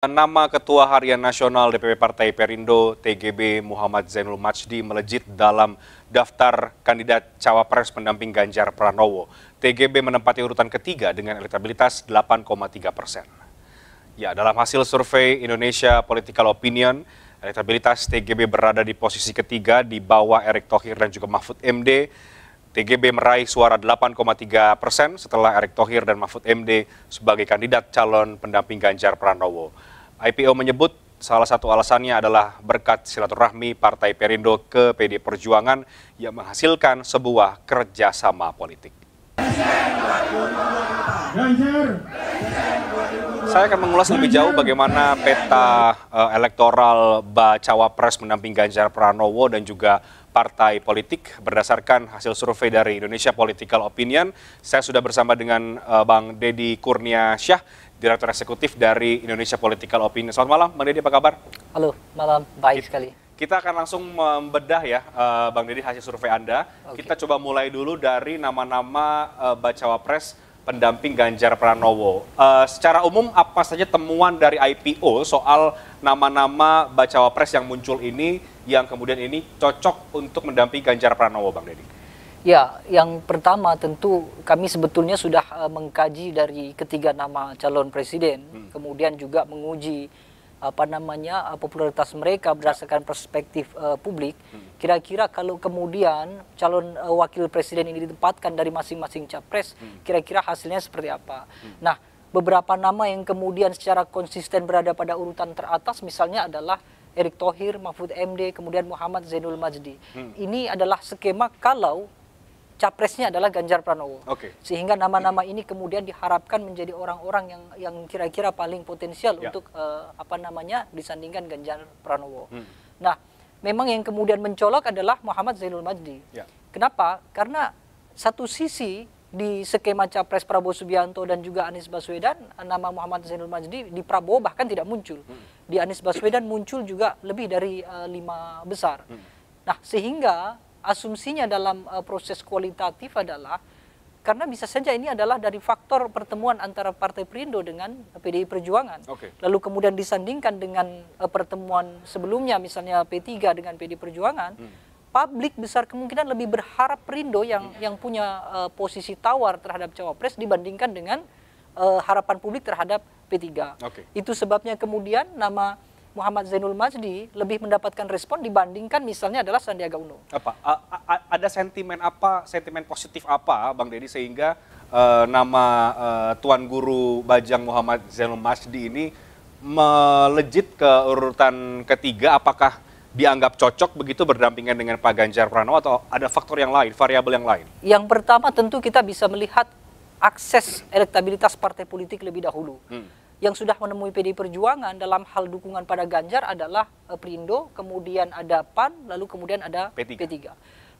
Nama Ketua Harian Nasional DPP Partai Perindo TGB Muhammad Zainul Majdi melejit dalam daftar kandidat cawapres pendamping Ganjar Pranowo. TGB menempati urutan ketiga dengan elektabilitas 8,3 persen. Ya, dalam hasil survei Indonesia Political Opinion, elektabilitas TGB berada di posisi ketiga di bawah Erick Thohir dan juga Mahfud MD. TGB meraih suara 8,3 persen setelah Erick Thohir dan Mahfud MD sebagai kandidat calon pendamping Ganjar Pranowo. IPO menyebut salah satu alasannya adalah berkat silaturahmi Partai Perindo ke PD Perjuangan yang menghasilkan sebuah kerjasama politik. Saya akan mengulas lebih jauh bagaimana peta eh, elektoral bacawa pres mendamping Ganjar Pranowo dan juga partai politik berdasarkan hasil survei dari Indonesia Political Opinion. Saya sudah bersama dengan eh, Bang Deddy Kurnia Syah Direktur Eksekutif dari Indonesia Political Opinion. Selamat malam, Bang Deddy, apa kabar? Halo, malam, baik kita, sekali. Kita akan langsung membedah ya, eh, Bang Deddy, hasil survei Anda. Okay. Kita coba mulai dulu dari nama-nama uh, eh, Bacawa Pres pendamping Ganjar Pranowo. Uh, secara umum, apa saja temuan dari IPO soal nama-nama Bacawa Pres yang muncul ini, yang kemudian ini cocok untuk mendampingi Ganjar Pranowo, Bang Deddy? Ya, yang pertama tentu kami sebetulnya sudah eh, mengkaji dari ketiga nama calon presiden, hmm. kemudian juga menguji apa namanya eh, popularitas mereka ya. berdasarkan perspektif uh, publik. Hmm. Kira-kira hmm. kalau kemudian calon uh, wakil presiden ini ditempatkan dari masing-masing capres, hmm. kira-kira hmm. hasilnya seperti apa? Hmm. Nah, beberapa nama yang kemudian secara konsisten berada pada urutan teratas misalnya adalah Erick Thohir, Mahfud MD, kemudian Muhammad Zainul Majdi. Hmm. Ini adalah skema kalau capresnya adalah Ganjar Pranowo. Okay. Sehingga nama-nama ini kemudian diharapkan menjadi orang-orang yang yang kira-kira paling potensial yeah. untuk uh, apa namanya disandingkan Ganjar Pranowo. Hmm. Nah, memang yang kemudian mencolok adalah Muhammad Zainul Majdi. Yeah. Kenapa? Karena satu sisi di skema capres Prabowo Subianto dan juga Anies Baswedan nama Muhammad Zainul Majdi di Prabowo bahkan tidak muncul hmm. di Anies Baswedan muncul juga lebih dari uh, lima besar hmm. nah sehingga asumsinya dalam uh, proses kualitatif adalah karena bisa saja ini adalah dari faktor pertemuan antara Partai Perindo dengan PDI Perjuangan. Okay. Lalu kemudian disandingkan dengan uh, pertemuan sebelumnya misalnya P3 dengan PDI Perjuangan, hmm. publik besar kemungkinan lebih berharap Perindo yang hmm. yang punya uh, posisi tawar terhadap cawapres dibandingkan dengan uh, harapan publik terhadap P3. Okay. Itu sebabnya kemudian nama Muhammad Zainul Majdi lebih mendapatkan respon dibandingkan misalnya adalah Sandiaga Uno. Apa? A -a ada sentimen apa, sentimen positif apa Bang Deddy sehingga uh, nama uh, Tuan Guru Bajang Muhammad Zainul Majdi ini melejit ke urutan ketiga apakah dianggap cocok begitu berdampingan dengan Pak Ganjar Pranowo atau ada faktor yang lain, variabel yang lain? Yang pertama tentu kita bisa melihat akses elektabilitas partai politik lebih dahulu. Hmm yang sudah menemui PDI Perjuangan dalam hal dukungan pada Ganjar adalah eh, Perindo, kemudian ada PAN, lalu kemudian ada P3. P3.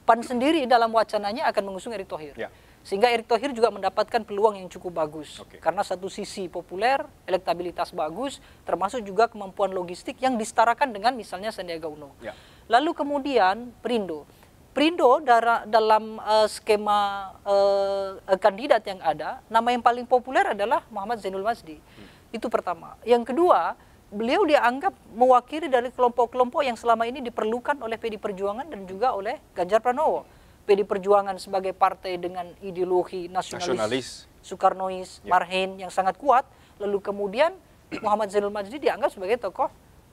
PAN sendiri dalam wacananya akan mengusung Erick Thohir. Ya. Sehingga Erick Thohir juga mendapatkan peluang yang cukup bagus. Okay. Karena satu sisi populer, elektabilitas bagus, termasuk juga kemampuan logistik yang disetarakan dengan misalnya Sandiaga Uno. Ya. Lalu kemudian Perindo. Perindo dalam uh, skema uh, kandidat yang ada, nama yang paling populer adalah Muhammad Zainul Masdi. Hmm. Itu pertama. Yang kedua, beliau dianggap mewakili dari kelompok-kelompok yang selama ini diperlukan oleh PD Perjuangan dan juga oleh Ganjar Pranowo. PD Perjuangan sebagai partai dengan ideologi nasionalis, nasionalis. Soekarnois, yeah. Marhen yang sangat kuat, lalu kemudian Muhammad Zainul Majdi dianggap sebagai tokoh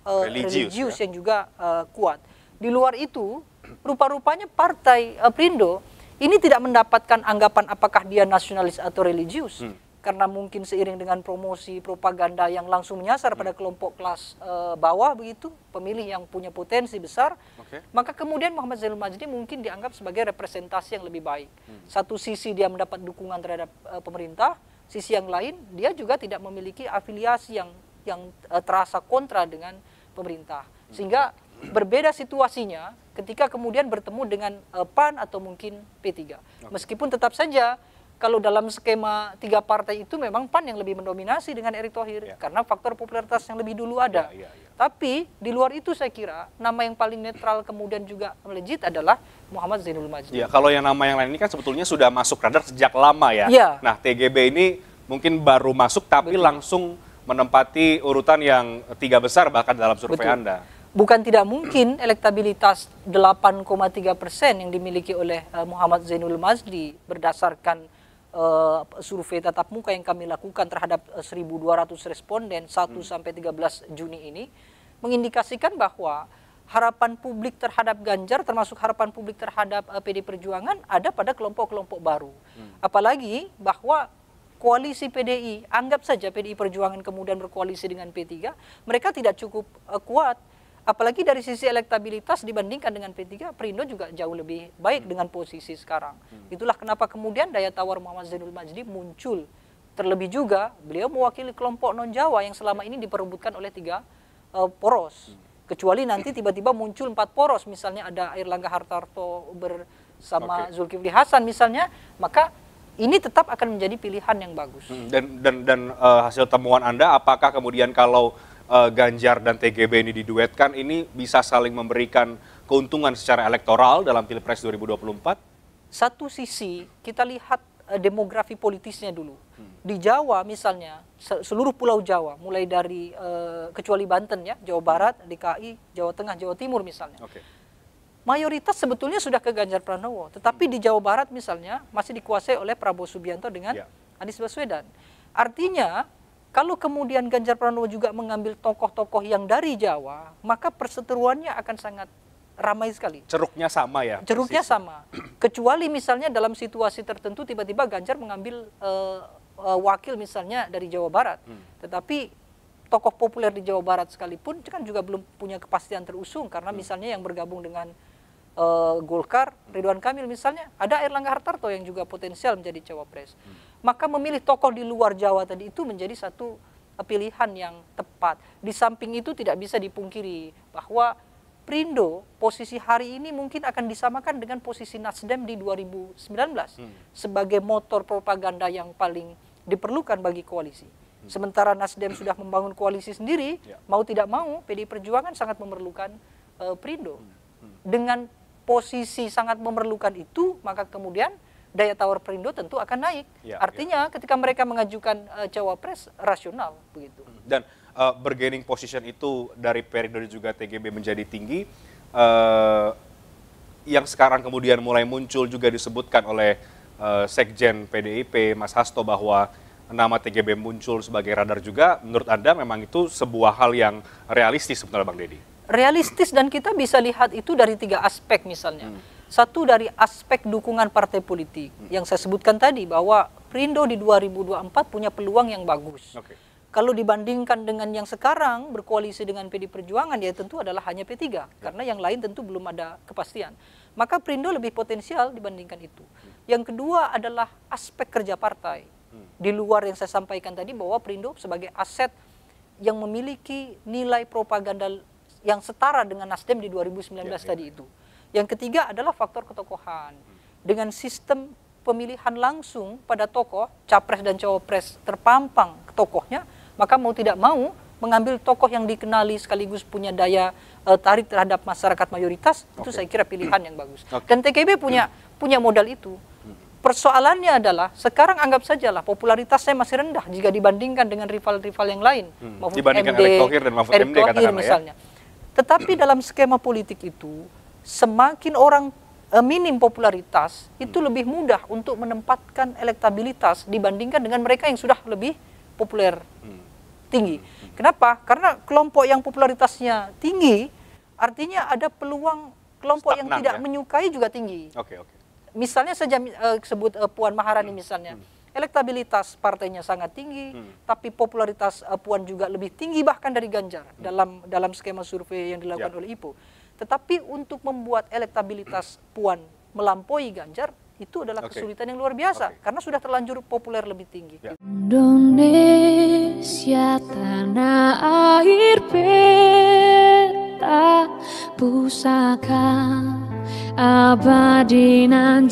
uh, religius, ya. yang juga uh, kuat. Di luar itu, rupa-rupanya partai uh, eh, Prindo ini tidak mendapatkan anggapan apakah dia nasionalis atau religius. Hmm karena mungkin seiring dengan promosi propaganda yang langsung menyasar hmm. pada kelompok kelas e, bawah begitu, pemilih yang punya potensi besar, okay. maka kemudian Muhammad Zainul Majdi mungkin dianggap sebagai representasi yang lebih baik. Hmm. Satu sisi dia mendapat dukungan terhadap e, pemerintah, sisi yang lain dia juga tidak memiliki afiliasi yang yang e, terasa kontra dengan pemerintah. Hmm. Sehingga berbeda situasinya ketika kemudian bertemu dengan e, PAN atau mungkin P3. Okay. Meskipun tetap saja kalau dalam skema tiga partai itu memang PAN yang lebih mendominasi dengan Erick Thohir ya. karena faktor popularitas yang lebih dulu ada. Ya, ya, ya. Tapi di luar itu saya kira nama yang paling netral kemudian juga melejit adalah Muhammad Zainul Majid. Ya, kalau yang nama yang lain ini kan sebetulnya sudah masuk radar sejak lama ya. ya. Nah, TGB ini mungkin baru masuk tapi Betul. langsung menempati urutan yang tiga besar bahkan dalam survei Betul. Anda bukan tidak mungkin elektabilitas 8,3 persen yang dimiliki oleh eh, Muhammad Zainul Mazdi berdasarkan Eh, survei tatap muka yang kami lakukan terhadap 1.200 eh, responden 1 hmm. sampai 13 Juni ini mengindikasikan bahwa harapan publik terhadap Ganjar termasuk harapan publik terhadap uh, eh, PD Perjuangan ada pada kelompok-kelompok baru. Hmm. Apalagi bahwa koalisi PDI, anggap saja PDI Perjuangan kemudian berkoalisi dengan P3, mereka tidak cukup uh, kuat Apalagi dari sisi elektabilitas dibandingkan dengan P3, Perindo juga jauh lebih baik hmm. dengan posisi sekarang. Hmm. Itulah kenapa kemudian daya tawar Muhammad Zainul Majdi muncul. Terlebih juga beliau mewakili kelompok non-Jawa yang selama ini diperebutkan oleh tiga uh, poros. Hmm. Kecuali nanti tiba-tiba muncul empat poros, misalnya ada Langga Hartarto bersama okay. Zulkifli Hasan misalnya, maka ini tetap akan menjadi pilihan yang bagus. Hmm, dan dan dan uh, hasil temuan Anda apakah kemudian kalau uh, Ganjar dan TGB ini diduetkan ini bisa saling memberikan keuntungan secara elektoral dalam Pilpres 2024? Satu sisi kita lihat eh, demografi politisnya dulu. Di Jawa misalnya, seluruh pulau Jawa mulai dari uh, kecuali Banten ya, Jawa Barat, DKI, Jawa Tengah, Jawa Timur misalnya. Okay. Mayoritas sebetulnya sudah ke Ganjar Pranowo, tetapi di Jawa Barat misalnya masih dikuasai oleh Prabowo Subianto dengan ya. Anies Baswedan. Artinya kalau kemudian Ganjar Pranowo juga mengambil tokoh-tokoh yang dari Jawa, maka perseteruannya akan sangat ramai sekali. Ceruknya sama ya? Ceruknya persis. sama. Kecuali misalnya dalam situasi tertentu tiba-tiba Ganjar mengambil uh, uh, wakil misalnya dari Jawa Barat. Hmm. Tetapi tokoh populer di Jawa Barat sekalipun kan juga belum punya kepastian terusung karena hmm. misalnya yang bergabung dengan uh, Golkar, Ridwan Kamil misalnya, ada Erlangga Hartarto yang juga potensial menjadi cawapres. Hmm maka memilih tokoh di luar Jawa tadi itu menjadi satu eh, pilihan yang tepat. Di samping itu tidak bisa dipungkiri bahwa Prindo posisi hari ini mungkin akan disamakan dengan posisi Nasdem di 2019 hmm. sebagai motor propaganda yang paling diperlukan bagi koalisi. Hmm. Sementara Nasdem sudah membangun koalisi sendiri, ya. mau tidak mau PDI Perjuangan sangat memerlukan uh, eh, Prindo. Hmm. Hmm. Dengan posisi sangat memerlukan itu, maka kemudian daya tawar Perindo tentu akan naik. Ya, ya. Artinya ya. ketika mereka mengajukan uh, cawapres rasional begitu. Hmm, dan uh, e, bargaining position itu dari Perindo juga TGB menjadi tinggi uh, yang sekarang kemudian mulai muncul juga disebutkan oleh uh, Sekjen PDIP Mas Hasto bahwa nama TGB muncul sebagai radar juga menurut Anda memang itu sebuah hal yang realistis sebenarnya Bang Deddy? Realistis dan kita bisa lihat itu dari tiga aspek misalnya. Hmm satu dari aspek dukungan partai politik hmm. yang saya sebutkan tadi bahwa Perindo di 2024 punya peluang yang bagus. Okay. Kalau dibandingkan dengan yang sekarang berkoalisi dengan PD Perjuangan ya tentu adalah hanya P3 ya. karena yang lain tentu belum ada kepastian. Maka Perindo lebih potensial dibandingkan itu. Hmm. Yang kedua adalah aspek kerja partai. Hmm. Di luar yang saya sampaikan tadi bahwa Perindo sebagai aset yang memiliki nilai propaganda yang setara dengan Nasdem di 2019 yeah, tadi tadi ya. itu. Yang ketiga adalah faktor ketokohan. Dengan sistem pemilihan langsung pada tokoh, capres dan cawapres terpampang tokohnya, maka mau tidak mau mengambil tokoh yang dikenali sekaligus punya daya e, tarik terhadap masyarakat mayoritas okay. itu saya kira pilihan yang bagus. Okay. Dan TKB punya punya modal itu. Persoalannya adalah sekarang anggap saja sajalah popularitasnya masih rendah jika dibandingkan dengan rival-rival yang lain, hmm. dibandingkan MD, Erick Thohir dan Mahfud MD katakanlah Ya. Tetapi dalam skema politik itu semakin orang eh, minim popularitas hmm. itu lebih mudah untuk menempatkan elektabilitas dibandingkan dengan mereka yang sudah lebih populer hmm. tinggi. Hmm. Kenapa? Karena kelompok yang popularitasnya tinggi artinya ada peluang kelompok Stagnan, yang tidak ya? menyukai juga tinggi. Oke, okay, oke. Okay. Misalnya saja eh, sebut eh, Puan Maharani hmm. misalnya. Hmm elektabilitas partainya sangat tinggi, hmm. tapi popularitas uh, Puan juga lebih tinggi bahkan dari Ganjar hmm. dalam dalam skema survei yang dilakukan ya. oleh IPO. Tetapi untuk membuat elektabilitas Puan melampaui Ganjar itu adalah okay. kesulitan yang luar biasa okay. karena sudah terlanjur populer lebih tinggi. Yeah. Indonesia tanah air peta pusaka abadi nan